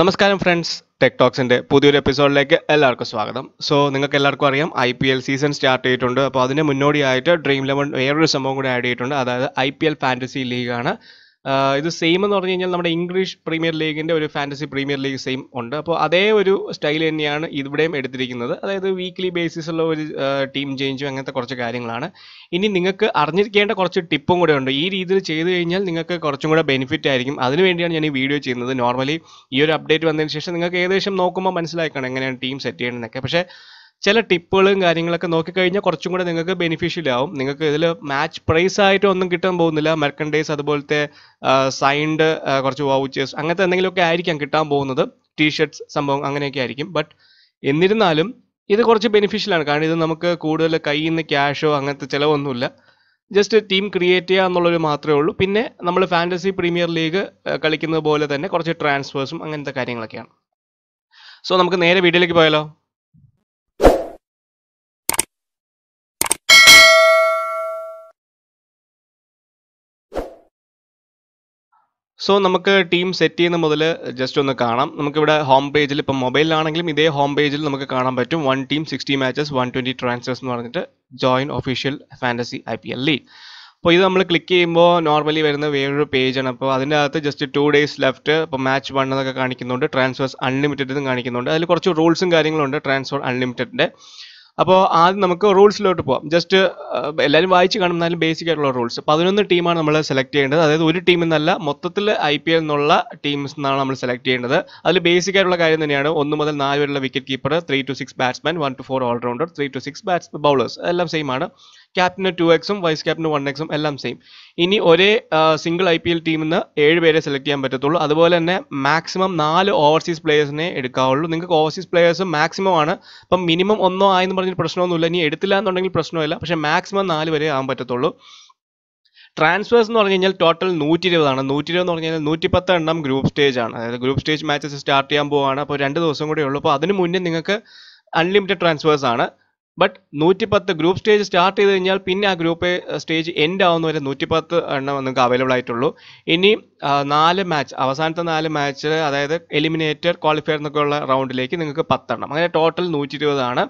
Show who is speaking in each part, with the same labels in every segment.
Speaker 1: നമസ്കാരം friends tech ടോക്സിന്റെ പുതിയൊരു എപ്പിസോഡിലേക്ക് എല്ലാവർക്കും സ്വാഗതം സോ നിങ്ങൾക്ക് എല്ലാവർക്കും അറിയാം I P L season start ചെയ്തിട്ടുണ്ട് അപ്പോൾ അതിന് മുന്നോടിയായിട്ട് ഡ്രീം ലെവൻ വേറൊരു സംഭവം കൂടി ആഡ് ചെയ്തിട്ടുണ്ട് അതായത് ഐ പി എൽ ഫാൻറ്റസി ലീഗാണ് ഇത് സെയിം എന്ന് പറഞ്ഞു കഴിഞ്ഞാൽ നമ്മുടെ ഇംഗ്ലീഷ് പ്രീമിയർ ലീഗിൻ്റെ ഒരു ഫാൻറ്റസി പ്രീമിയർ ലീഗ് സെയിം ഉണ്ട് അപ്പോൾ അതേ ഒരു സ്റ്റൈൽ തന്നെയാണ് ഇവിടെയും എടുത്തിരിക്കുന്നത് അതായത് വീക്ക്ലി ബേസിസുള്ള ഒരു ടീം ചേഞ്ചും അങ്ങനത്തെ കുറച്ച് കാര്യങ്ങളാണ് ഇനി നിങ്ങൾക്ക് അറിഞ്ഞിരിക്കേണ്ട കുറച്ച് ടിപ്പും കൂടെ ഉണ്ട് ഈ രീതിയിൽ ചെയ്തു കഴിഞ്ഞാൽ നിങ്ങൾക്ക് കുറച്ചും കൂടെ ബെനിഫിറ്റ് ആയിരിക്കും അതിനുവേണ്ടിയാണ് ഞാൻ ഈ വീഡിയോ ചെയ്യുന്നത് നോർമലി ഈ ഒരു അപ്ഡേറ്റ് വന്നതിന് ശേഷം നിങ്ങൾക്ക് ഏകദേശം നോക്കുമ്പോൾ മനസ്സിലാക്കണം എങ്ങനെയാണ് ടീം സെറ്റ് ചെയ്യണമെന്നൊക്കെ പക്ഷേ ചില ടിപ്പുകളും കാര്യങ്ങളൊക്കെ നോക്കിക്കഴിഞ്ഞാൽ കുറച്ചും കൂടെ നിങ്ങൾക്ക് ബെനിഫിഷ്യൽ ആവും നിങ്ങൾക്ക് ഇതിൽ മാച്ച് പ്രൈസ് ആയിട്ട് ഒന്നും കിട്ടാൻ പോകുന്നില്ല മെർക്കൻഡൈസ് അതുപോലത്തെ സൈൻഡ് കുറച്ച് വൗച്ചേഴ്സ് അങ്ങനത്തെ എന്തെങ്കിലുമൊക്കെ ആയിരിക്കാം കിട്ടാൻ പോകുന്നത് ടീഷർട്ട്സ് സംഭവം അങ്ങനെയൊക്കെ ആയിരിക്കും ബട്ട് എന്നിരുന്നാലും ഇത് കുറച്ച് ബെനിഫിഷ്യൽ ആണ് കാരണം ഇത് നമുക്ക് കൂടുതൽ കയ്യിൽ നിന്ന് ക്യാഷോ അങ്ങനത്തെ ചിലവൊന്നുമില്ല ജസ്റ്റ് ടീം ക്രിയേറ്റ് ചെയ്യുക എന്നുള്ളത് മാത്രമേ ഉള്ളൂ പിന്നെ നമ്മൾ ഫാൻറ്റസി പ്രീമിയർ ലീഗ് കളിക്കുന്നത് പോലെ തന്നെ കുറച്ച് ട്രാൻസ്ഫേഴ്സും അങ്ങനത്തെ കാര്യങ്ങളൊക്കെയാണ് സോ നമുക്ക് നേരെ വീഡിയോയിലേക്ക് പോയാലോ സോ നമുക്ക് ടീം സെറ്റ് ചെയ്യുന്ന മുതൽ ജസ്റ്റ് ഒന്ന് കാണാം നമുക്കിവിടെ ഹോം പേജിൽ ഇപ്പം മൊബൈലിലാണെങ്കിലും ഇതേ ഹോം പേജിൽ നമുക്ക് കാണാൻ പറ്റും one team sixty matches one twenty transfers എന്ന് പറഞ്ഞിട്ട് join official fantasy I P L league അപ്പോൾ ഇത് നമ്മൾ ക്ലിക്ക് ചെയ്യുമ്പോൾ നോർമലി വരുന്ന വേറൊരു പേജാണ് അപ്പോൾ അതിൻ്റെ അകത്ത് ജസ്റ്റ് ടു ഡേയ്സ് ലെഫ്റ്റ് ഇപ്പോൾ മാച്ച് വൺ എന്നൊക്കെ കാണിക്കുന്നുണ്ട് ട്രാൻസ്ഫേഴ്സ് അൺലിമിറ്റഡ് എന്നും കാണിക്കുന്നുണ്ട് അതിൽ കുറച്ച് റൂൾസും കാര്യങ്ങളുണ്ട് ട്രാൻസ്ഫർ അൺലിമിറ്റഡിൻ്റെ അപ്പോൾ ആദ്യം നമുക്ക് റൂൾസിലോട്ട് പോകാം ജസ്റ്റ് എല്ലാവരും വായിച്ച് കാണും എന്നാലും ബേസിക് ആയിട്ടുള്ള റൂൾസ് പതിനൊന്ന് ടീമാണ് നമ്മൾ സെലക്ട് ചെയ്യേണ്ടത് അതായത് ഒരു ടീം എന്നല്ല മൊത്തത്തിൽ ഐ പി എൽ എന്നുള്ള ടീംസ് എന്നാണ് നമ്മൾ സെലക്ട് ചെയ്യേണ്ടത് അതിൽ ബേസിക് ആയിട്ടുള്ള കാര്യം തന്നെയാണ് ഒന്ന് മുതൽ നാല് വരെയുള്ള wicket keeper three two six batsman one two four all-rounder three two six bats bowlers എല്ലാം സെയിം ആണ് ക്യാപ്റ്റന് ടു എക്സും വൈസ് ക്യാപ്റ്റന് വൺ എക്സും എല്ലാം സെയിം ഇനി ഒരേ സിംഗിൾ ഐ പി എൽ ടീമിൽ നിന്ന് ഏഴ് പേരെ സെലക്ട് ചെയ്യാൻ പറ്റത്തുള്ളൂ അതുപോലെ തന്നെ മാക്സിമം നാല് ഓവർസീസ് പ്ലേയേഴ്സിനെ എടുക്കാവുള്ളൂ നിങ്ങൾക്ക് ഓവർസീസ് പ്ലേയേഴ്സ് മാക്സിമം ആണ് ഇപ്പം മിനിമം ഒന്നോ ആയെന്ന് പറഞ്ഞിട്ട് പ്രശ്നമൊന്നുമില്ല ഇനി എടുത്തില്ല എന്നുണ്ടെങ്കിൽ പ്രശ്നമില്ല പക്ഷേ മാക്സിമം നാല് വരെ ആകാൻ പറ്റത്തുള്ളൂ ട്രാൻസ്ഫേഴ്സ് എന്ന് പറഞ്ഞു കഴിഞ്ഞാൽ ടോട്ടൽ നൂറ്റി ഇരുപതാണ് നൂറ്റി ഇരുപത് എന്ന് പറഞ്ഞു കഴിഞ്ഞാൽ പത്ത് എണ്ണം ഗ്രൂപ്പ് സ്റ്റേജ് ആണ് അതായത് ഗ്രൂപ്പ് സ്റ്റേജ് മാച്ചസ് സ്റ്റാർട്ട് ചെയ്യാൻ പോവാണ് അപ്പോൾ രണ്ട് ദിവസം കൂടെ ഉള്ളൂ അപ്പോൾ അതിന് മുന്നേ നിങ്ങൾക്ക് അൺലിമിറ്റഡ് ട്രാൻസ്ഫേഴ്സ് ആണ് ബട്ട് പത്ത് ഗ്രൂപ്പ് സ്റ്റേജ് സ്റ്റാർട്ട് ചെയ്ത് കഴിഞ്ഞാൽ പിന്നെ ആ ഗ്രൂപ്പ് സ്റ്റേജ് എൻഡ് ആവുന്ന വരെ പത്ത് എണ്ണം നിങ്ങൾക്ക് അവൈലബിൾ ആയിട്ടുള്ളൂ ഇനി നാല് മാച്ച് അവസാനത്തെ നാല് മാച്ച് അതായത് എലിമിനേറ്റഡ് ക്വാളിഫയർ എന്നൊക്കെയുള്ള റൗണ്ടിലേക്ക് നിങ്ങൾക്ക് പത്തെണ്ണം അങ്ങനെ ടോട്ടൽ നൂറ്റി ഇരുപതാണ്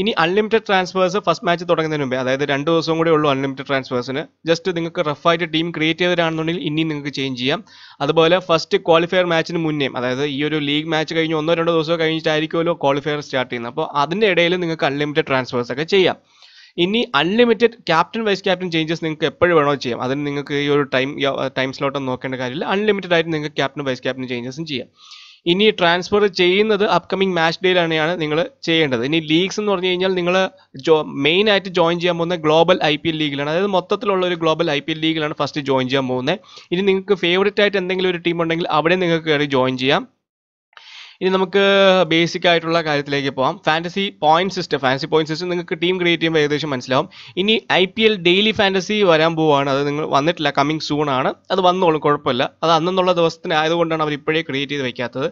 Speaker 1: ഇനി അൺലിമിറ്റഡ് ട്രാൻസ്ഫേഴ്സ് ഫസ്റ്റ് മാച്ച് തുടങ്ങുന്നതിന് മുമ്പേ അതായത് രണ്ട് ദിവസം കൂടെ ഉള്ളൂ അൺലിമിറ്റഡ് ട്രാൻസ്ഫേഴ്സിന് ജസ്റ്റ് നിങ്ങൾക്ക് റഫായിട്ട് ടീം ക്രിയേറ്റ് ചെയ്തവരാണെന്നുണ്ടെങ്കിൽ ഇനിയും നിങ്ങൾക്ക് ചേഞ്ച് ചെയ്യാം അതുപോലെ ഫസ്റ്റ് ക്വാളിഫയർ മാച്ചിന് മുന്നേ അതായത് ഈ ഒരു ലീഗ് മാച്ച് കഴിഞ്ഞ് ഒന്നോ രണ്ടോ ദിവസമോ കഴിഞ്ഞിട്ടായിരിക്കുമല്ലോ ക്വാളിഫയർ സ്റ്റാർട്ട് ചെയ്യുന്നത് അപ്പോൾ അതിൻ്റെ ഇടയിൽ നിങ്ങൾക്ക് അൺലിമിറ്റഡ് ട്രാൻസ്ഫേഴ്സ് ഒക്കെ ചെയ്യാം ഇനി unlimited captain vice captain changes നിങ്ങൾക്ക് എപ്പോഴും വേണോ ചെയ്യാം അതിന് നിങ്ങൾക്ക് ഈ ഒരു ടൈം ടൈം സ്ലോട്ടൊന്നും നോക്കേണ്ട കാര്യമില്ല അൺലിമിറ്റഡ് ആയിട്ട് നിങ്ങൾക്ക് ക്യാപ്റ്റൻ വൈസ് ക്യാപ്റ്റൻ ചേഞ്ചസും ചെയ്യാം ഇനി ട്രാൻസ്ഫർ ചെയ്യുന്നത് അപ്കമിങ് മാച്ച് ഡേയിലാണ് നിങ്ങൾ ചെയ്യേണ്ടത് ഇനി ലീഗ്സ് എന്ന് പറഞ്ഞു കഴിഞ്ഞാൽ നിങ്ങൾ ജോ മെയിൻ ആയിട്ട് ജോയിൻ ചെയ്യാൻ പോകുന്ന ഗ്ലോബൽ ഐ പി എൽ ലീഗിലാണ് അതായത് മൊത്തത്തിലുള്ള ഒരു ഗ്ലോബൽ ഐ പി എൽ ലീഗിലാണ് ഫസ്റ്റ് ജോയിൻ ചെയ്യാൻ പോകുന്നത് ഇനി നിങ്ങൾക്ക് ഫേവറേറ്റ് ആയിട്ട് എന്തെങ്കിലും ഒരു ടീം ഉണ്ടെങ്കിൽ അവിടെ നിങ്ങൾക്ക് കയറി ജോയിൻ ചെയ്യാം ഇനി നമുക്ക് ബേസിക് ആയിട്ടുള്ള കാര്യത്തിലേക്ക് പോകാം fantasy point system fancy point system നിങ്ങൾക്ക് ടീം ക്രിയേറ്റ് ചെയ്യുമ്പോൾ ഏകദേശം മനസ്സിലാവും ഇനി I P L daily fantasy വരാൻ പോവുകയാണ് അത് നിങ്ങൾ വന്നിട്ടില്ല കമ്മിങ് സൂൺ ആണ് അത് വന്നോളും കുഴപ്പമില്ല അത് അന്നുള്ള ദിവസത്തിന് ആയതുകൊണ്ടാണ് അവർ ഇപ്പോഴേ ക്രിയേറ്റ് ചെയ്ത് വയ്ക്കാത്തത്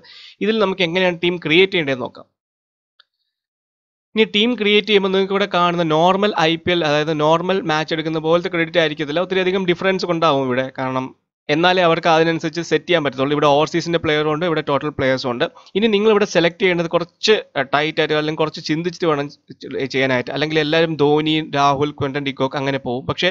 Speaker 1: ഇതിൽ നമുക്ക് എങ്ങനെയാണ് ടീം ക്രിയേറ്റ് ചെയ്യേണ്ടതെന്ന് നോക്കാം ഇനി ടീം ക്രിയേറ്റ് ചെയ്യുമ്പോൾ നിങ്ങൾക്ക് ഇവിടെ കാണുന്ന നോർമൽ ഐ പി എൽ അതായത് നോർമൽ മാച്ച് എടുക്കുന്ന പോലത്തെ ക്രെഡിറ്റ് ആയിരിക്കത്തില്ല ഒത്തിരി അധികം ഡിഫറൻസ് ഉണ്ടാവും ഇവിടെ കാരണം എന്നാലേ അവർക്ക് അതിനനുസരിച്ച് സെറ്റ് ചെയ്യാൻ പറ്റത്തുള്ളൂ ഇവിടെ ഓവർസീസിൻ്റെ പ്ലെയറും ഉണ്ട് ഇവിടെ ടോട്ടൽ പ്ലെയേഴ്സും ഉണ്ട് ഇനി നിങ്ങൾ ഇവിടെ സെലക്ട് ചെയ്യേണ്ടത് കുറച്ച് ടൈറ്റ് ആയിട്ട് അല്ലെങ്കിൽ കുറച്ച് ചിന്തിച്ചിട്ട് വേണം ചെയ്യാനായിട്ട് അല്ലെങ്കിൽ എല്ലാവരും ധോനി രാഹുൽ ക്വൻറ്റൻ ഡിക്കോക്ക് അങ്ങനെ പോകും പക്ഷേ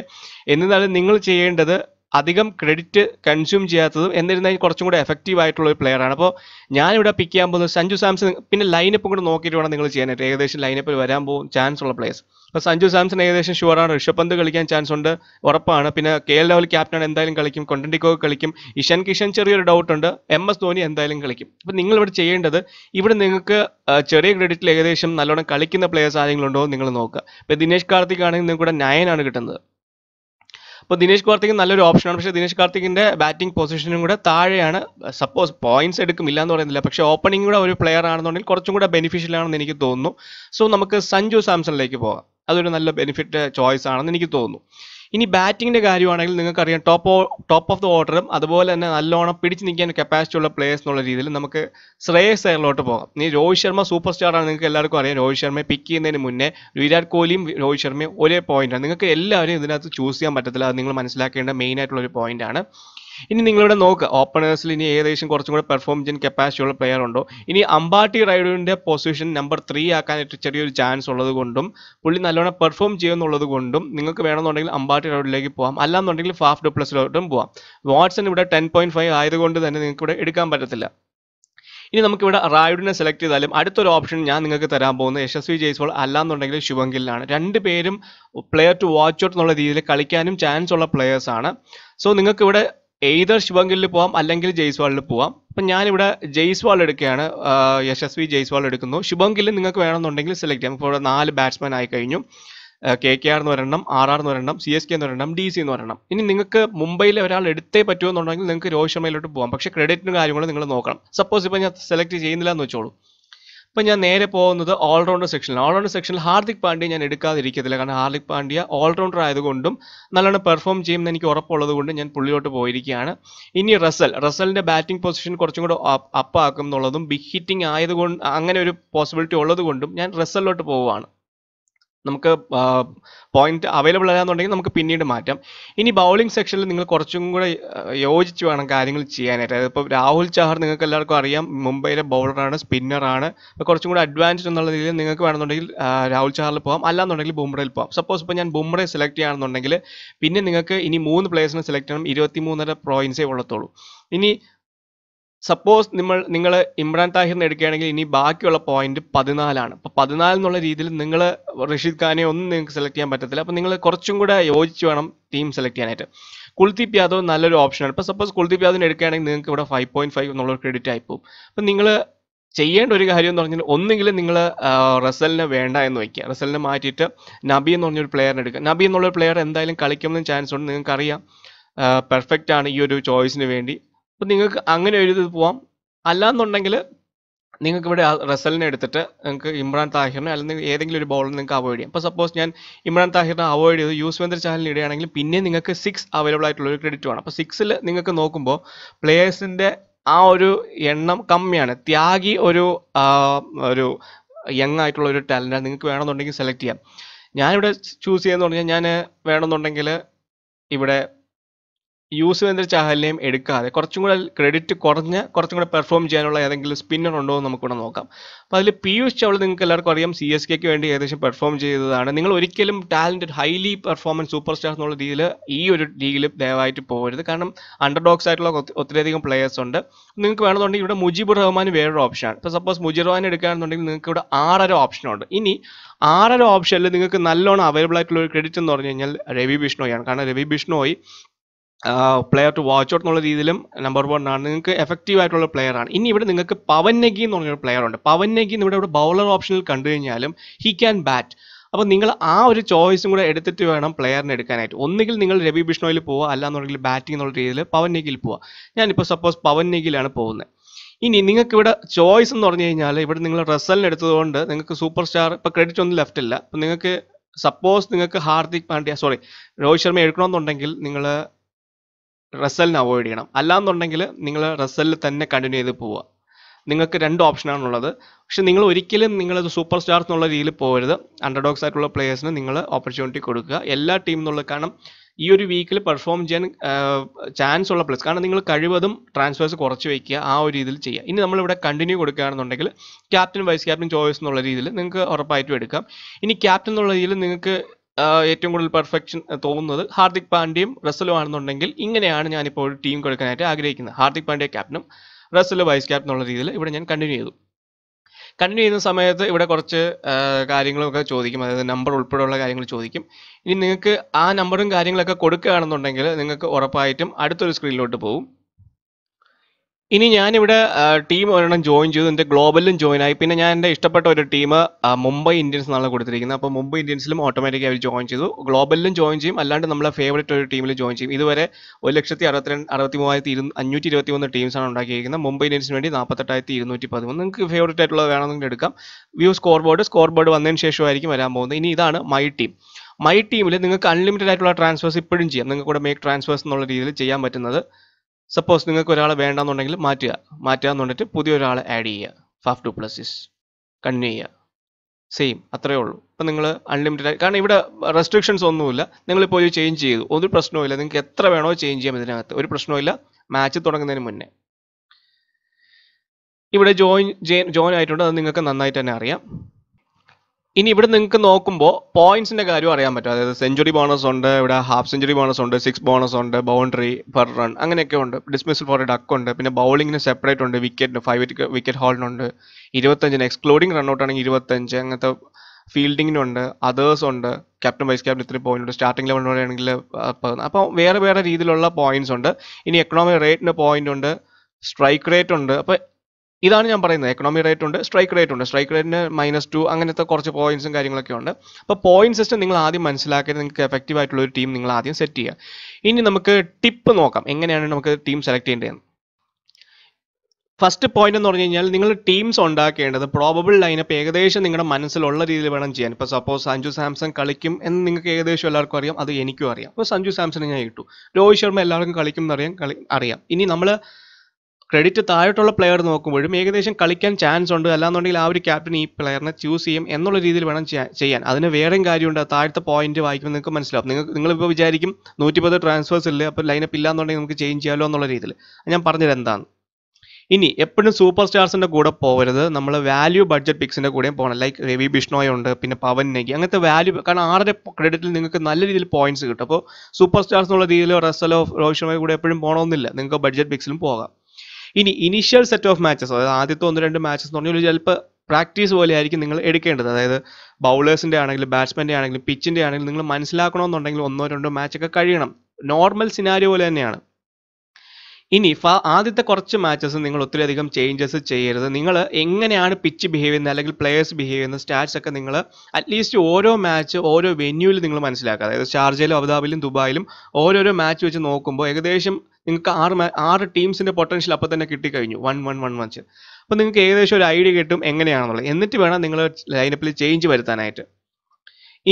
Speaker 1: എന്നിരുന്നാലും നിങ്ങൾ ചെയ്യേണ്ടത് അധികം ക്രെഡിറ്റ് കൺസ്യൂം ചെയ്യാത്തതും എന്നിരുന്നാൽ കുറച്ചും കൂടെ എഫക്റ്റീവ് ആയിട്ടുള്ള ഒരു പ്ലെയർ ആണ് അപ്പോൾ ഞാനിവിടെ പിക്ക് ചെയ്യാൻ പോകുന്നത് സഞ്ജു സാംസൺ പിന്നെ ലൈനപ്പ് കൂടെ നോക്കിയിട്ട് വേണം നിങ്ങൾ ചെയ്യാനായിട്ട് ഏകദേശം ലൈനപ്പിൽ വരാൻ പോകും ചാൻസ് ഉള്ള പ്ലേയേഴ്സ് അപ്പോൾ സഞ്ജു സാംസൺ ഏകദേശം ഷുവറാണ് ഋഷഭ് പന്ത് കളിക്കാൻ ചാൻസ് ഉണ്ട് ഉറപ്പാണ് പിന്നെ കെ എൽ രാഹുൽ ക്യാപ്റ്റൻ എന്തായാലും കളിക്കും കൊണ്ടൻഡിക്കോ കളിക്കും ഇഷാൻ കിഷൻ ചെറിയൊരു ഡൗട്ട് ഉണ്ട് എം എസ് ധോനി എന്തായാലും കളിക്കും അപ്പോൾ നിങ്ങൾ ഇവിടെ ചെയ്യേണ്ടത് ഇവിടെ നിങ്ങൾക്ക് ചെറിയ ക്രെഡിറ്റിൽ ഏകദേശം നല്ലോണം കളിക്കുന്ന പ്ലേയേഴ്സ് ആരെങ്കിലും ഉണ്ടോ നിങ്ങൾ നോക്കുക ഇപ്പോൾ ദിനേശ് കാർത്തിക് ആണെങ്കിൽ നിങ്ങൾക്ക് ഇവിടെ നയനാണ് കിട്ടുന്നത് അപ്പോൾ ദിനേശ് കാർത്തിക് നല്ലൊരു ഓപ്ഷനാണ് പക്ഷേ ദിനേശ് കാർത്തിക്കിൻ്റെ ബാറ്റിംഗ് പൊസിഷനും കൂടെ താഴെയാണ് സപ്പോസ് പോയിന്റ്സ് എടുക്കുമില്ല എന്ന് പറയുന്നില്ല പക്ഷേ ഓപ്പണിംഗ് കൂടെ ഒരു പ്ലെയർ ആണെന്നുണ്ടെങ്കിൽ കുറച്ചും കൂടെ ബെനിഫിഷ്യൽ ആണെന്ന് എനിക്ക് തോന്നുന്നു സോ നമുക്ക് സഞ്ജു സാംസണിലേക്ക് പോകാം അതൊരു നല്ല ബെനിഫിറ്റ് ചോയ്സ് ആണെന്ന് എനിക്ക് തോന്നുന്നു ഇനി ബാറ്റിങ്ങിൻ്റെ കാര്യമാണെങ്കിൽ നിങ്ങൾക്കറിയാം ടോപ്പ് ടോപ്പ് ഓഫ് ദ ഓർഡറും അതുപോലെ തന്നെ നല്ലോണം പിടിച്ച് നിൽക്കാൻ കപ്പാസിറ്റി ഉള്ള പ്ലേയേഴ്സ് എന്നുള്ള രീതിയിൽ നമുക്ക് ശ്രേയസ് അയറിലോട്ട് പോകാം ഇനി രോഹിത് ശർമ്മ സൂപ്പർ സ്റ്റാറാണ് നിങ്ങൾക്ക് എല്ലാവർക്കും അറിയാം രോഹിത് ശർമ്മയെ പിക്ക് ചെയ്യുന്നതിന് മുന്നേ വിരാട് കോഹ്ലിയും രോഹിത് ശർമ്മയും ഒരേ പോയിന്റാണ് നിങ്ങൾക്ക് എല്ലാവരും ഇതിനകത്ത് ചൂസ് ചെയ്യാൻ പറ്റത്തില്ല അത് നിങ്ങൾ മനസ്സിലാക്കേണ്ട മെയിൻ ആയിട്ടുള്ള ഒരു പോയിന്റാണ് ഇനി നിങ്ങളിവിടെ നോക്കുക ഓപ്പണേഴ്സിൽ ഇനി ഏകദേശം കുറച്ചും കൂടെ പെർഫോം ചെയ്യാൻ കപ്പാസിറ്റി ഉള്ള പ്ലെയർ ഉണ്ടോ ഇനി അമ്പാട്ടി റൈഡുവിൻ്റെ പൊസിഷൻ നമ്പർ ത്രീ ആക്കാനായിട്ട് ചെറിയൊരു ചാൻസ് ഉള്ളത് കൊണ്ടും പുള്ളി നല്ലോണം പെർഫോം ചെയ്യുമെന്നുള്ളത് കൊണ്ടും നിങ്ങൾക്ക് വേണമെന്നുണ്ടെങ്കിൽ അമ്പാട്ടി റൈഡിലേക്ക് പോകാം അല്ലാന്നുണ്ടെങ്കിൽ ഫാഫ് ഡു പ്ലസിലോട്ടും പോകാം വാട്സൺ ഇവിടെ ടെൻ പോയിൻറ്റ് ഫൈവ് ആയതുകൊണ്ട് തന്നെ നിങ്ങൾക്ക് ഇവിടെ എടുക്കാൻ പറ്റത്തില്ല ഇനി നമുക്കിവിടെ റായുഡിനെ സെലക്ട് ചെയ്താലും അടുത്തൊരു ഓപ്ഷൻ ഞാൻ നിങ്ങൾക്ക് തരാൻ പോകുന്നത് യശസ്വി ജയ്സ്വാൾ അല്ലാന്നുണ്ടെങ്കിൽ ശുഭങ്കിലാണ് രണ്ടുപേരും പ്ലെയർ ടു വാച്ച് ഔട്ട് എന്നുള്ള രീതിയിൽ കളിക്കാനും ചാൻസ് ഉള്ള പ്ലെയേഴ്സാണ് സോ നിങ്ങൾക്ക് ഇവിടെ എയ്തർ ശുഭങ്കിലിൽ പോവാം അല്ലെങ്കിൽ ജയ്സ്വാളിൽ പോവാം അപ്പം ഞാനിവിടെ ജയ്സ്വാൾ എടുക്കുകയാണ് യശസ്വി ജയ്സ്വാൾ എടുക്കുന്നു ശുഭങ്കിൽ നിങ്ങൾക്ക് വേണമെന്നുണ്ടെങ്കിൽ സെലക്ട് ചെയ്യാം ഇപ്പോൾ ഇവിടെ നാല് ബാറ്റ്സ്മാൻ ആയി കഴിഞ്ഞു കെ കെ ആർ എന്ന് പറയണം ആർ ആർ എന്ന് പറയണം സി എസ് കെ എന്ന് പറയണം ഡി സി എന്ന് പറയണം ഇനി നിങ്ങൾക്ക് മുംബൈയിലെ ഒരാൾ എടുത്തേ പറ്റുമെന്നുണ്ടെങ്കിൽ നിങ്ങൾക്ക് രോഹിത് ശർമ്മയിലോട്ട് പോകാം പക്ഷേ ക്രെഡിറ്റിനും കാര്യങ്ങളും നിങ്ങൾ നോക്കണം സപ്പോസ് ഇപ്പോൾ ഞാൻ സെലക്ട് ചെയ്യുന്നില്ല എന്ന് വെച്ചോളൂ ഇപ്പം ഞാൻ നേരെ പോകുന്നത് ഓൾറൗണ്ടർ സെക്ഷനിൽ ഓൾറൗണ്ടർ സെക്ഷനിൽ ഹാർദിക് പാണ്ഡ്യ ഞാൻ എടുക്കാതിരിക്കത്തില്ല കാരണം ഹാർദിക് പാണ്ഡ്യ ഓൾറൗണ്ടർ ആയതുകൊണ്ടും നല്ലോണം പെർഫോം ചെയ്യുമെന്ന് എനിക്ക് ഉറപ്പുള്ളത് കൊണ്ട് ഞാൻ പുള്ളിയോട്ട് പോയിരിക്കുകയാണ് ഇനി റസൽ റസലിൻ്റെ ബാറ്റിംഗ് പൊസിഷൻ കുറച്ചും കൂടെ അപ്പാക്കും എന്നുള്ളതും ബിഗ് ഹിറ്റിംഗ് ആയതുകൊണ്ട് അങ്ങനെ ഒരു പോസിബിലിറ്റി ഉള്ളതുകൊണ്ടും ഞാൻ റസലിലോട്ട് പോവുകയാണ് നമുക്ക് പോയിന്റ് അവൈലബിൾ അല്ലാന്നുണ്ടെങ്കിൽ നമുക്ക് പിന്നീട് മാറ്റാം ഇനി ബൗളിംഗ് സെക്ഷനിൽ നിങ്ങൾ കുറച്ചും കൂടെ യോജിച്ച് വേണം കാര്യങ്ങൾ ചെയ്യാനായിട്ട് അതായത് ഇപ്പോൾ രാഹുൽ ചാഹർ നിങ്ങൾക്ക് എല്ലാവർക്കും അറിയാം മുംബൈയിലെ ബൗളറാണ് സ്പിന്നറാണ് അപ്പോൾ കുറച്ചും കൂടെ അഡ്വാൻസ്ഡ് എന്നുള്ള രീതിയിൽ നിങ്ങൾക്ക് വേണമെന്നുണ്ടെങ്കിൽ രാഹുൽ ചാഹറിൽ പോകാം അല്ലാന്നുണ്ടെങ്കിൽ ബുംറയിൽ പോകാം സപ്പോസ് ഇപ്പോൾ ഞാൻ ബുംറയെ സെലക്ട് ചെയ്യുകയാണെന്നുണ്ടെങ്കിൽ പിന്നെ നിങ്ങൾക്ക് ഇനി മൂന്ന് പ്ലേയേഴ്സിനെ സെലക്ട് ചെയ്യണം ഇരുപത്തി മൂന്നര പോയിൻസേ ഉള്ളത്തോളൂ ഇനി സപ്പോസ് നിങ്ങൾ നിങ്ങൾ ഇമ്രാൻ താഹിറിനെ എടുക്കുകയാണെങ്കിൽ ഇനി ബാക്കിയുള്ള പോയിന്റ് പതിനാലാണ് അപ്പോൾ പതിനാല് എന്നുള്ള രീതിയിൽ നിങ്ങൾ റഷീദ് ഖാനെ ഒന്നും നിങ്ങൾക്ക് സെലക്ട് ചെയ്യാൻ പറ്റത്തില്ല അപ്പോൾ നിങ്ങൾ കുറച്ചും കൂടെ യോജിച്ച് വേണം ടീം സെലക്ട് ചെയ്യാനായിട്ട് കുൽദീപ് യാദവ് നല്ലൊരു ഓപ്ഷനാണ് ഇപ്പോൾ സപ്പോസ് കുൽദീപ് യാദവിനെ എടുക്കുകയാണെങ്കിൽ നിങ്ങൾക്ക് ഇവിടെ ഫൈവ് പോയിന്റ് ഫൈവ് എന്നുള്ള ക്രെഡിറ്റ് ആയി പോകും അപ്പം നിങ്ങൾ ചെയ്യേണ്ട ഒരു കാര്യം എന്ന് പറഞ്ഞാൽ ഒന്നുകിൽ നിങ്ങൾ റസലിനെ വേണ്ട എന്ന് വയ്ക്കുക റസലിനെ മാറ്റിയിട്ട് നബി എന്ന് പറഞ്ഞൊരു പ്ലെയറിനെ എടുക്കുക നബി എന്നുള്ള പ്ലെയർ എന്തായാലും കളിക്കുന്ന ചാൻസ് ഉണ്ട് നിങ്ങൾക്കറിയാം പെർഫെക്റ്റ് ആണ് ഈ ഒരു ചോയ്സിന് വേണ്ടി അപ്പം നിങ്ങൾക്ക് അങ്ങനെ എഴുതി പോവാം അല്ലാന്നുണ്ടെങ്കിൽ നിങ്ങൾക്ക് ഇവിടെ റസലിനെ എടുത്തിട്ട് നിങ്ങൾക്ക് ഇമ്രാൻ താഹിറിനെ അല്ലെങ്കിൽ ഏതെങ്കിലും ഒരു ബോളർ നിങ്ങൾക്ക് അവോയ്ഡ് ചെയ്യാം അപ്പോൾ സപ്പോസ് ഞാൻ ഇമ്രാൻ താഹിറിനെ അവോയ്ഡ് ചെയ്ത് യൂസ്വേന്ദ്ര ചാഹലിന് ഇടുകയാണെങ്കിൽ പിന്നെ നിങ്ങൾക്ക് സിക്സ് അവൈലബിൾ ആയിട്ടുള്ള ഒരു ക്രെഡിറ്റ് വേണം അപ്പോൾ സിക്സിൽ നിങ്ങൾക്ക് നോക്കുമ്പോൾ പ്ലേയേഴ്സിൻ്റെ ആ ഒരു എണ്ണം കമ്മിയാണ് ത്യാഗി ഒരു ഒരു യങ് ആയിട്ടുള്ള ഒരു ടാലൻ്റ് നിങ്ങൾക്ക് വേണമെന്നുണ്ടെങ്കിൽ സെലക്ട് ചെയ്യാം ഞാനിവിടെ ചൂസ് ചെയ്യാന്ന് പറഞ്ഞാൽ ഞാൻ വേണമെന്നുണ്ടെങ്കിൽ ഇവിടെ യൂസ്വേന്ദ്ര ചാഹലിനെയും എടുക്കാതെ കുറച്ചും കൂടെ ക്രെഡിറ്റ് കുറഞ്ഞ് കുറച്ചും കൂടെ പെർഫോം ചെയ്യാനുള്ള ഏതെങ്കിലും സ്പിന്നർ ഉണ്ടോ എന്ന് നമുക്കിവിടെ നോക്കാം അപ്പോൾ അതിൽ പീയൂഷ് ചവൾ നിങ്ങൾക്ക് എല്ലാവർക്കും അറിയാം സി എസ് കെക്ക് വേണ്ടി ഏകദേശം പെർഫോം ചെയ്തതാണ് നിങ്ങൾ ഒരിക്കലും talented highly performance super star എന്നുള്ള രീതിയിൽ ഈ ഒരു ലീഗിൽ ദയവായിട്ട് പോകരുത് കാരണം അണ്ടർ ഡോഗ്സ് ആയിട്ടുള്ള ഒത്തിരിയധികം പ്ലേയേഴ്സ് ഉണ്ട് നിങ്ങൾക്ക് വേണമെന്നുണ്ടെങ്കിൽ ഇവിടെ മുജീബുർ റഹ്മാൻ വേറൊരു ഓപ്ഷനാണ് ഇപ്പോൾ സപ്പോസ് മുജീബ് റഹ്മാൻ എടുക്കുകയാണെന്നുണ്ടെങ്കിൽ നിങ്ങൾക്ക് ഇവിടെ ആറര ഓപ്ഷനുണ്ട് ഇനി ആറര ഓപ്ഷനിൽ നിങ്ങൾക്ക് നല്ലോണം അവൈലബിൾ ആയിട്ടുള്ള ഒരു ക്രെഡിറ്റ് എന്ന് പറഞ്ഞു കഴിഞ്ഞാൽ രവി ബിഷ്ണോയാണ് കാരണം Ravi Bishnoi player to watch out എന്നുള്ള രീതിയിലും നമ്പർ വൺ ആണ് നിങ്ങൾക്ക് എഫക്റ്റീവ് ആയിട്ടുള്ള പ്ലെയർ ആണ് ഇനി ഇവിടെ നിങ്ങൾക്ക് പവൻ നെഗി എന്ന് പറഞ്ഞൊരു പ്ലെയർ ഉണ്ട് പവൻ നെഗി ഇവിടെ ഇവിടെ ബൗളർ ഓപ്ഷനിൽ കണ്ടു കഴിഞ്ഞാലും ഹി ക്യാൻ ബാറ്റ് അപ്പോൾ നിങ്ങൾ ആ ഒരു ചോയ്സും കൂടെ എടുത്തിട്ട് വേണം പ്ലെയറിനെ എടുക്കാനായിട്ട് ഒന്നുകിൽ നിങ്ങൾ രവി ബിഷ്ണോയിൽ പോവുക അല്ലാന്നുണ്ടെങ്കിൽ ബാറ്റിംഗ് എന്നുള്ള രീതിയിൽ പവൻ നെഗിൽ പോവുക ഞാനിപ്പോൾ സപ്പോസ് പവൻ നെഗിലാണ് പോകുന്നത് ഇനി നിങ്ങൾക്ക് ഇവിടെ ചോയ്സ് എന്ന് പറഞ്ഞു കഴിഞ്ഞാൽ ഇവിടെ നിങ്ങൾ റസലിന് എടുത്തതുകൊണ്ട് നിങ്ങൾക്ക് സൂപ്പർ സ്റ്റാർ ഇപ്പോൾ ക്രെഡിറ്റ് ഒന്നും ലെഫ്റ്റ് ഇല്ല അപ്പോൾ നിങ്ങൾക്ക് സപ്പോസ് നിങ്ങൾക്ക് ഹാർദിക് പാണ്ഡ്യ സോറി രോഹിത് ശർമ്മ എടുക്കണമെന്നുണ്ടെങ്കിൽ നിങ്ങൾ റസലിനെ അവോയ്ഡ് ചെയ്യണം അല്ലാന്നുണ്ടെങ്കിൽ നിങ്ങൾ റസലിൽ തന്നെ കണ്ടിന്യൂ ചെയ്ത് പോവുക നിങ്ങൾക്ക് രണ്ട് ഓപ്ഷനാണുള്ളത് പക്ഷെ നിങ്ങൾ ഒരിക്കലും നിങ്ങളത് സൂപ്പർ സ്റ്റാർസ് എന്നുള്ള രീതിയിൽ പോകരുത് അണ്ടർഡോക്സ് ആയിട്ടുള്ള പ്ലേയേഴ്സിന് നിങ്ങൾ ഓപ്പർച്യൂണിറ്റി കൊടുക്കുക എല്ലാ ടീമിൽ നിന്നുള്ള കാരണം ഈ ഒരു വീക്കിൽ പെർഫോം ചെയ്യാൻ ചാൻസ് ഉള്ള പ്ലേസ് കാരണം നിങ്ങൾ കഴിവതും ട്രാൻസ്ഫേഴ്സ് കുറച്ച് വയ്ക്കുക ആ ഒരു രീതിയിൽ ചെയ്യുക ഇനി നമ്മളിവിടെ കണ്ടിന്യൂ കൊടുക്കുകയാണെന്നുണ്ടെങ്കിൽ ക്യാപ്റ്റൻ വൈസ് ക്യാപ്റ്റൻ ചോയ്സ് എന്നുള്ള രീതിയിൽ നിങ്ങൾക്ക് ഉറപ്പായിട്ടും എടുക്കാം ഇനി ക്യാപ്റ്റൻ എന്നുള്ള രീതിയിൽ നിങ്ങൾക്ക് ഏറ്റവും കൂടുതൽ പെർഫെക്ഷൻ തോന്നുന്നത് ഹാർദിക് പാണ്ഡ്യയും റസലും ആണെന്നുണ്ടെങ്കിൽ ഇങ്ങനെയാണ് ഞാനിപ്പോൾ ഒരു ടീം കൊടുക്കാനായിട്ട് ആഗ്രഹിക്കുന്നത് ഹാർദിക് പാണ്ഡ്യ ക്യാപ്റ്റനും റസല് വൈസ് ക്യാപ്റ്റൻ എന്നുള്ള രീതിയിൽ ഇവിടെ ഞാൻ കണ്ടിന്യൂ ചെയ്തു കണ്ടിന്യൂ ചെയ്യുന്ന സമയത്ത് ഇവിടെ കുറച്ച് കാര്യങ്ങളൊക്കെ ചോദിക്കും അതായത് നമ്പർ ഉൾപ്പെടെയുള്ള കാര്യങ്ങൾ ചോദിക്കും ഇനി നിങ്ങൾക്ക് ആ നമ്പറും കാര്യങ്ങളൊക്കെ കൊടുക്കുകയാണെന്നുണ്ടെങ്കിൽ നിങ്ങൾക്ക് ഉറപ്പായിട്ടും അടുത്തൊരു സ്ക്രീനിലോട്ട് പോകും ഇനി ഞാനിവിടെ ടീം ഒരെണ്ണം ജോയിൻ ചെയ്തു എൻ്റെ ഗ്ലോബലിലും ജോയിൻ ആയി പിന്നെ ഞാൻ എൻ്റെ ഇഷ്ടപ്പെട്ട ഒരു ടീം മുംബൈ ഇന്ത്യൻസ് എന്നാണ് കൊടുത്തിരിക്കുന്നത് അപ്പോൾ മുംബൈ ഇന്ത്യൻസിലും ഓട്ടോമാറ്റിക്കായി അവർ ജോയിൻ ചെയ്തു ഗ്ലോബലിലും ജോയിൻ ചെയ്യും അല്ലാണ്ട് നമ്മളെ ഫേവറേറ്റ് ഒരു ടീമിൽ ജോയിൻ ചെയ്യും ഇതുവരെ ഒരു ലക്ഷത്തി അറുപത്തിരണ്ട് അറുപത്തി മൂവായിരത്തി ഇരു അഞ്ഞൂറ്റി ഇരുപത്തി മൂന്ന് ടീംസാണ് ഉണ്ടാക്കിയിരിക്കുന്നത് മുംബൈ ഇന്ത്യൻസിന് വേണ്ടി നാൽപ്പത്തെട്ടായിരത്തി ഇരുന്നൂറ്റി പതിമൂന്ന് നിങ്ങൾക്ക് ഫേവറേറ്റ് ആയിട്ടുള്ളത് വേണമെങ്കിൽ എടുക്കാം view score board score board വന്നതിന് ശേഷമായിരിക്കും വരാൻ പോകുന്നത് ഇനി ഇതാണ് മൈ ടീം മൈ ടീമിൽ നിങ്ങൾക്ക് അൺലിമിറ്റഡ് ആയിട്ടുള്ള ട്രാൻസ്ഫേഴ്സ് ഇപ്പോഴും ചെയ്യാം നിങ്ങൾക്ക് കൂടെ മേക്ക് ട്രാൻസ്ഫേഴ്സ് എന്നുള്ള രീതിയിൽ ചെയ്യാൻ പറ്റുന്നത് സപ്പോസ് നിങ്ങൾക്ക് ഒരാളെ വേണ്ടെന്നുണ്ടെങ്കിൽ മാറ്റുക മാറ്റുക പുതിയ ഒരാളെ ആഡ് ചെയ്യുക Faf du Plessis continue ചെയ്യുക സെയിം അത്രയേ ഉള്ളൂ അപ്പം നിങ്ങൾ അൺലിമിറ്റഡ് കാരണം ഇവിടെ റെസ്ട്രിക്ഷൻസ് ഒന്നുമില്ല നിങ്ങളിപ്പോൾ ഒരു ചേഞ്ച് ചെയ്തു ഒരു പ്രശ്നവുമില്ല നിങ്ങൾക്ക് എത്ര വേണോ ചേഞ്ച് ചെയ്യാം ഇതിനകത്ത് ഒരു പ്രശ്നവുമില്ല മാച്ച് തുടങ്ങുന്നതിന് മുന്നേ ഇവിടെ ജോയിൻ ജോയിൻ ആയിട്ടുണ്ട് അത് നിങ്ങൾക്ക് നന്നായിട്ട് തന്നെ അറിയാം ഇനി ഇവിടെ നിങ്ങൾക്ക് നോക്കുമ്പോൾ പോയിന്റ്സിന്റെ കാര്യം അറിയാൻ പറ്റും അതായത് സെഞ്ചുറി ബോണസ് ഉണ്ട് ഇവിടെ ഹാഫ് സെഞ്ചുറി ബോണസ് ഉണ്ട് സിക്സ് ബോണസ് ഉണ്ട് ബൗണ്ടറി പെർ റൺ അങ്ങനെയൊക്കെ ഉണ്ട് ഡിസ്മിസൽ ഫോർ ഡക്ക് ഉണ്ട് പിന്നെ ബൗളിങ്ങിന് സെപ്പറേറ്റ് ഉണ്ട് വിക്കറ്റിന് ഫൈവ് വിക്കറ്റ് ഹോളിനുണ്ട് ഇരുപത്തഞ്ചിന് എക്സ്ക്ലൂഡിംഗ് റൺഔട്ട് ആണെങ്കിൽ ഇരുപത്തഞ്ച് അങ്ങനത്തെ ഫീൽഡിങ്ങിനുണ്ട് അതേഴ്സ് ഉണ്ട് ക്യാപ്റ്റൻ വൈസ് ക്യാപ്റ്റൻ ഇത്ര പോയിന്റ് ഉണ്ട് സ്റ്റാർട്ടിംഗ് ലെവൻ ആണെങ്കിൽ uh, അപ്പോൾ വേറെ വേറെ രീതിയിലുള്ള പോയിന്റ്സ് ഉണ്ട് ഇനി എക്കണോമിക് റേറ്റിന് പോയിന്റ് ഉണ്ട് സ്ട്രൈക്ക് റേറ്റ് ഉണ്ട് അപ്പോൾ ഇതാണ് ഞാൻ പറയുന്നത് എക്കണോമി റേറ്റ് ഉണ്ട് സ്ട്രൈക്ക് റേറ്റ് ഉണ്ട് സ്ട്രൈക്ക് റേറ്റിന് മൈനസ് ടു അങ്ങനത്തെ കുറച്ച് പോയിന്റ്സും കാര്യങ്ങളൊക്കെ ഉണ്ട് അപ്പോൾ പോയിന്റ് സിസ്റ്റം നിങ്ങൾ ആദ്യം മനസ്സിലാക്കിയത് നിങ്ങൾക്ക് എഫക്റ്റീവ് ആയിട്ടുള്ള ഒരു ടീം നിങ്ങൾ ആദ്യം സെറ്റ് ചെയ്യുക ഇനി നമുക്ക് ടിപ്പ് നോക്കാം എങ്ങനെയാണ് നമുക്ക് ടീം സെലക്ട് ചെയ്യേണ്ടതെന്ന് ഫസ്റ്റ് പോയിന്റ് എന്ന് പറഞ്ഞു കഴിഞ്ഞാൽ നിങ്ങൾ ടീംസ് ഉണ്ടാക്കേണ്ടത് പ്രോബബിൾ ലൈനപ്പ് ഏകദേശം നിങ്ങളുടെ മനസ്സിലുള്ള രീതിയിൽ വേണം ചെയ്യാൻ ഇപ്പോൾ സപ്പോസ് സഞ്ജു സാംസങ് കളിക്കും എന്ന് നിങ്ങൾക്ക് ഏകദേശം എല്ലാവർക്കും അറിയാം അത് എനിക്കും അറിയാം അപ്പോൾ സഞ്ജു സാംസൺ ഞാൻ ഇട്ടു രോഹിത് ശർമ്മ എല്ലാവർക്കും കളിക്കും എന്നറിയാം കളി അറിയാം ഇനി നമ്മൾ ക്രെഡിറ്റ് താഴോട്ടുള്ള പ്ലെയർ നോക്കുമ്പോഴും ഏകദേശം കളിക്കാൻ ചാൻസ് ഉണ്ട് അല്ലാന്നുണ്ടെങ്കിൽ ആ ഒരു ക്യാപ്റ്റൻ ഈ പ്ലെയറിനെ ചൂസ് ചെയ്യും എന്നുള്ള രീതിയിൽ വേണം ചെയ്യാൻ അതിന് വേറെയും കാര്യമുണ്ട് താഴത്തെ പോയിന്റ് വായിക്കുമ്പോൾ നിങ്ങൾക്ക് മനസ്സിലാവും നിങ്ങൾ നിങ്ങളിപ്പോൾ വിചാരിക്കും നൂറ്റിപ്പത് ട്രാൻസ്ഫേഴ്സ് ഇല്ല അപ്പോൾ ലൈനപ്പ് ഇല്ലാന്നുണ്ടെങ്കിൽ നമുക്ക് ചേഞ്ച് ചെയ്യാമല്ലോ എന്നുള്ള രീതിയിൽ ഞാൻ പറഞ്ഞത് എന്താണ് ഇനി എപ്പോഴും സൂപ്പർ സ്റ്റാർസിൻ്റെ കൂടെ പോകരുത് നമ്മൾ വാല്യൂ ബഡ്ജറ്റ് പിക്സിൻ്റെ കൂടെയും പോകണം ലൈക്ക് രവി ബിഷ്ണോയ് ഉണ്ട് പിന്നെ പവൻ നെഗി അങ്ങനത്തെ വാല്യൂ കാരണം ആരുടെ ക്രെഡിറ്റിൽ നിങ്ങൾക്ക് നല്ല രീതിയിൽ പോയിന്റ്സ് കിട്ടും അപ്പോൾ സൂപ്പർ സ്റ്റാർസ് എന്നുള്ള രീതിയിൽ റസലോ റോഹിത് ശർമ്മയുടെ കൂടെ എപ്പോഴും പോകണമെന്നില്ല നിങ്ങൾക്ക് ബഡ്ജറ്റ് പിക്സിലും പോകാം ഇനി ഇനീഷ്യൽ സെറ്റ് ഓഫ് മാച്ചസ് അതായത് ആദ്യത്തെ ഒന്ന് രണ്ട് മാച്ചസ് എന്ന് പറഞ്ഞാൽ ഒരു ചിലപ്പോൾ പ്രാക്ടീസ് പോലെ ആയിരിക്കും നിങ്ങൾ എടുക്കേണ്ടത് അതായത് ബൗളേഴ്സിൻ്റെ ആണെങ്കിലും ബാറ്റ്സ്മാൻ്റെ ആണെങ്കിലും പിച്ചിൻ്റെ ആണെങ്കിലും നിങ്ങൾ മനസ്സിലാക്കണമെന്നുണ്ടെങ്കിൽ ഒന്നോ രണ്ടോ മാച്ചൊക്കെ കഴിയണം നോർമൽ സിനാരി പോലെ തന്നെയാണ് ഇനി ആദ്യത്തെ കുറച്ച് മാച്ചസ് നിങ്ങൾ ഒത്തിരി അധികം ചേഞ്ചസ് ചെയ്യരുത് നിങ്ങൾ എങ്ങനെയാണ് പിച്ച് ബിഹേവ് ചെയ്യുന്നത് അല്ലെങ്കിൽ പ്ലേയേഴ്സ് ബിഹേവ് ചെയ്യുന്ന സ്റ്റാറ്റ്സ് ഒക്കെ നിങ്ങൾ അറ്റ്ലീസ്റ്റ് ഓരോ മാച്ച് ഓരോ വെന്യൂവിൽ നിങ്ങൾ മനസ്സിലാക്കുക അതായത് ഷാർജയിലും അബുദാബിയിലും ദുബായിലും ഓരോരോ മാച്ച് വെച്ച് നോക്കുമ്പോൾ ഏകദേശം നിങ്ങൾക്ക് ആറ് ആറ് ടീംസിൻ്റെ പൊട്ടൻഷ്യൽ അപ്പോൾ തന്നെ കിട്ടിക്കഴിഞ്ഞു വൺ വൺ വൺ മച്ച് അപ്പോൾ നിങ്ങൾക്ക് ഏകദേശം ഒരു ഐഡിയ കിട്ടും എങ്ങനെയാണെന്നുള്ളത് എന്നിട്ട് വേണം നിങ്ങൾ ലൈനപ്പിൽ ചേഞ്ച് വരുത്താനായിട്ട്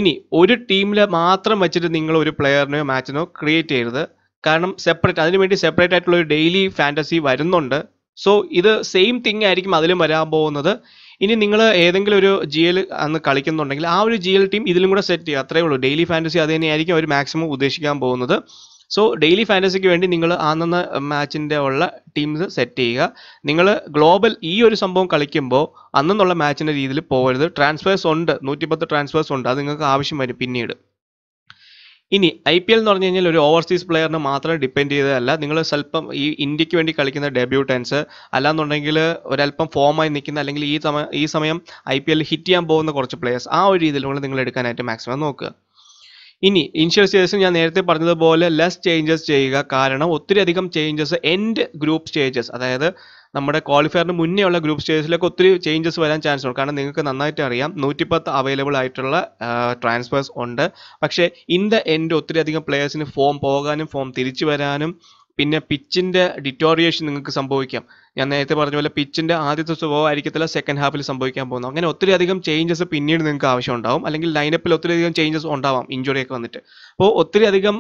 Speaker 1: ഇനി ഒരു ടീമിൽ മാത്രം വെച്ചിട്ട് നിങ്ങൾ ഒരു പ്ലെയറിനെയോ മാച്ചിനോ ക്രിയേറ്റ് ചെയ്യരുത് കാരണം സെപ്പറേറ്റ് അതിനു വേണ്ടി സെപ്പറേറ്റ് ആയിട്ടുള്ള ഒരു ഡെയിലി ഫാൻറ്റസി വരുന്നുണ്ട് സോ ഇത് സെയിം തിങ് ആയിരിക്കും അതിലും വരാൻ പോകുന്നത് ഇനി നിങ്ങൾ ഏതെങ്കിലും ഒരു ജി എൽ അന്ന് കളിക്കുന്നുണ്ടെങ്കിൽ ആ ഒരു ജി എൽ ടീം ഇതിലും കൂടെ സെറ്റ് ചെയ്യുക അത്രേ ഉള്ളൂ ഡെയിലി ഫാൻറ്റസി അത് തന്നെയായിരിക്കും അവർ മാക്സിമം ഉദ്ദേശിക്കാൻ പോകുന്നത് സോ ഡെയിലി ഫാൻറ്റസിക്ക് വേണ്ടി നിങ്ങൾ അന്നന്ന് മാച്ചിൻ്റെ ഉള്ള ടീംസ് സെറ്റ് ചെയ്യുക നിങ്ങൾ ഗ്ലോബൽ ഈ ഒരു സംഭവം കളിക്കുമ്പോൾ അന്നെന്നുള്ള മാച്ചിൻ്റെ രീതിയിൽ പോകരുത് ട്രാൻസ്ഫേഴ്സ് ഉണ്ട് നൂറ്റിപ്പത്ത് ട്രാൻസ്ഫേഴ്സ് ഉണ്ട് അത് നിങ്ങൾക്ക് ആവശ്യം വരും പിന്നീട് ഇനി ഐ പി എൽ എന്ന് പറഞ്ഞു കഴിഞ്ഞാൽ ഒരു ഓവർസീസ് പ്ലെയറിനെ മാത്രം ഡിപ്പെൻഡ് ചെയ്തതല്ല നിങ്ങൾ സ്വല്പം ഈ ഇന്ത്യക്ക് വേണ്ടി കളിക്കുന്ന ഡെബ്യൂട്ടൻസ് അല്ലാന്നുണ്ടെങ്കിൽ ഒരല്പം ഫോമായി നിൽക്കുന്ന അല്ലെങ്കിൽ ഈ സമയം ഈ സമയം ഐ പി എൽ ഹിറ്റ് ചെയ്യാൻ പോകുന്ന കുറച്ച് പ്ലെയേഴ്സ് ആ ഒരു രീതിയിൽ നിങ്ങൾ എടുക്കാനായിട്ട് മാക്സിമം നോക്കുക ഇനി ഇൻഷ്യൽ സ്റ്റേജസ് ഞാൻ നേരത്തെ പറഞ്ഞതുപോലെ ലെസ് ചേഞ്ചസ് ചെയ്യുക കാരണം ഒത്തിരി അധികം ചേഞ്ചസ് എൻഡ് ഗ്രൂപ്പ് സ്റ്റേജസ് അതായത് നമ്മുടെ ക്വാളിഫയറിന് മുന്നേ ഉള്ള ഗ്രൂപ്പ് സ്റ്റേജിലൊക്കെ ഒത്തിരി ചേഞ്ചസ് വരാൻ ചാൻസ് ഉണ്ട് കാരണം നിങ്ങൾക്ക് നന്നായിട്ട് അറിയാം നൂറ്റിപ്പത്ത് അവൈലബിൾ ആയിട്ടുള്ള ട്രാൻസ്ഫേഴ്സ് ഉണ്ട് പക്ഷേ ഇൻ ദ എൻഡ് ഒത്തിരി അധികം പ്ലെയേഴ്സിന് ഫോം പോകാനും ഫോം തിരിച്ചു വരാനും പിന്നെ പിച്ചിൻ്റെ ഡിറ്റോറിയേഷൻ നിങ്ങൾക്ക് സംഭവിക്കാം ഞാൻ നേരത്തെ പറഞ്ഞ പോലെ പിച്ചിൻ്റെ ആദ്യത്തെ സ്വഭാവം ആയിരിക്കത്തില്ല സെക്കൻഡ് ഹാഫിൽ സംഭവിക്കാൻ പോകുന്നത് അങ്ങനെ ഒത്തിരി അധികം ചേഞ്ചസ് പിന്നീട് നിങ്ങൾക്ക് ആവശ്യം ഉണ്ടാവും അല്ലെങ്കിൽ ലൈനപ്പിൽ ഒത്തിരി അധികം ചേഞ്ചസ് ഉണ്ടാവാം ഇഞ്ചുറി ഒക്കെ വന്നിട്ട് അപ്പോൾ ഒത്തിരി അധികം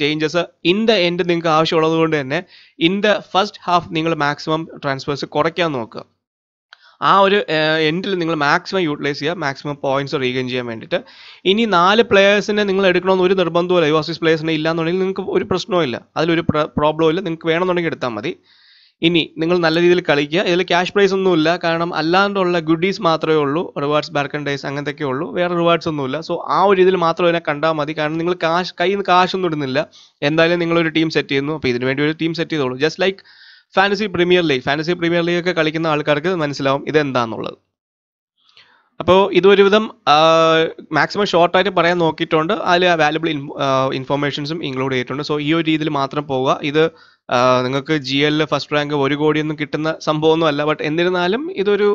Speaker 1: ചേഞ്ചസ് ഇൻ ദ എൻഡ് നിങ്ങൾക്ക് ആവശ്യമുള്ളത് കൊണ്ട് തന്നെ ഇൻ ദ ഫസ്റ്റ് ഹാഫ് നിങ്ങൾ മാക്സിമം ട്രാൻസ്ഫേഴ്സ് കുറയ്ക്കാൻ നോക്കുക ആ ഒരു എൻഡിൽ നിങ്ങൾ മാക്സിമം യൂട്ടിലൈസ് ചെയ്യുക മാക്സിമം പോയിന്റ്സ് റീഗെയിൻ ചെയ്യാൻ വേണ്ടിയിട്ട് ഇനി നാല് പ്ലെയേഴ്സിനെ നിങ്ങൾ എടുക്കണമെന്ന് ഒരു നിർബന്ധമില്ല യുവാസിസ് പ്ലേയേഴ്സിനെ ഇല്ലാന്നുണ്ടെങ്കിൽ നിങ്ങൾക്ക് ഒരു പ്രശ്നവുമില്ല അതിലൊരു പ്രോബ്ലം ഇല്ല നിങ്ങൾക്ക് വേണമെന്നുണ്ടെങ്കിൽ എടുത്താൽ മതി ഇനി നിങ്ങൾ നല്ല രീതിയിൽ കളിക്കുക ഇതിൽ ക്യാഷ് പ്രൈസ് ഒന്നുമില്ല കാരണം അല്ലാണ്ടുള്ള ഗുഡീസ് മാത്രമേ ഉള്ളൂ റിവാർഡ്സ് ബാർക്ക് ഡേയ്സ് അങ്ങനത്തെയൊക്കെ ഉള്ളൂ വേറെ റിവാർഡ്സ് ഒന്നുമില്ല സോ ആ ഒരു രീതിയിൽ മാത്രം അതിനെ കണ്ടാൽ മതി കാരണം നിങ്ങൾ കാശ് കയ്യിൽ നിന്ന് ഒന്നും ഇടുന്നില്ല എന്തായാലും നിങ്ങളൊരു ടീം സെറ്റ് ചെയ്യുന്നു അപ്പോൾ ഇതിനു വേണ്ടി ഒരു ടീം സെറ്റ് ചെയ്തോളൂ just like fantasy premier league fantasy premier league ഒക്കെ കളിക്കുന്ന ആൾക്കാർക്ക് മനസ്സിലാവും ഇതെന്താന്നുള്ളത് അപ്പോൾ ഇതൊരുവിധം മാക്സിമം ഷോർട്ടായിട്ട് പറയാൻ നോക്കിയിട്ടുണ്ട് അതിൽ വാലുബിൾ ഇൻഫോർമേഷൻസും ഇൻക്ലൂഡ് ചെയ്തിട്ടുണ്ട് സോ ഈ ഒരു രീതിയിൽ മാത്രം പോവുക ഇത് നിങ്ങൾക്ക് ജി എൽ ഫസ്റ്റ് റാങ്ക് ഒരു കോടിയൊന്നും കിട്ടുന്ന സംഭവമൊന്നും അല്ല ബട്ട് എന്നിരുന്നാലും ഇതൊരു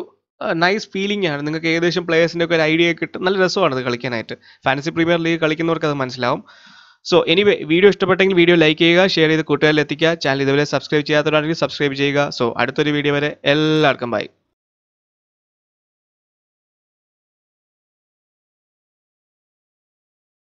Speaker 1: നൈസ് ഫീലിംഗ് ആണ് നിങ്ങൾക്ക് ഏകദേശം പ്ലേയേഴ്സിൻ്റെ ഒക്കെ ഒരു ഐഡിയ കിട്ടും നല്ല രസമാണ് അത് കളിക്കാനായിട്ട് ഫാൻസി പ്രീമിയർ ലീഗ് കളിക്കുന്നവർക്ക് അത് മനസ്സിലാവും സോ എനിവേ വീഡിയോ ഇഷ്ടപ്പെട്ടെങ്കിൽ വീഡിയോ ലൈക്ക് ചെയ്യുക ഷെയർ ചെയ്ത് കൂട്ടുകാരിൽ എത്തിക്കുക ചാനൽ ഇതുപോലെ സബ്സ്ക്രൈബ് ചെയ്യാത്തവരാണെങ്കിൽ സബ്സ്ക്രൈബ് ചെയ്യുക സോ അടുത്തൊരു വീഡിയോ വരെ എല്ലാവർക്കും ബൈ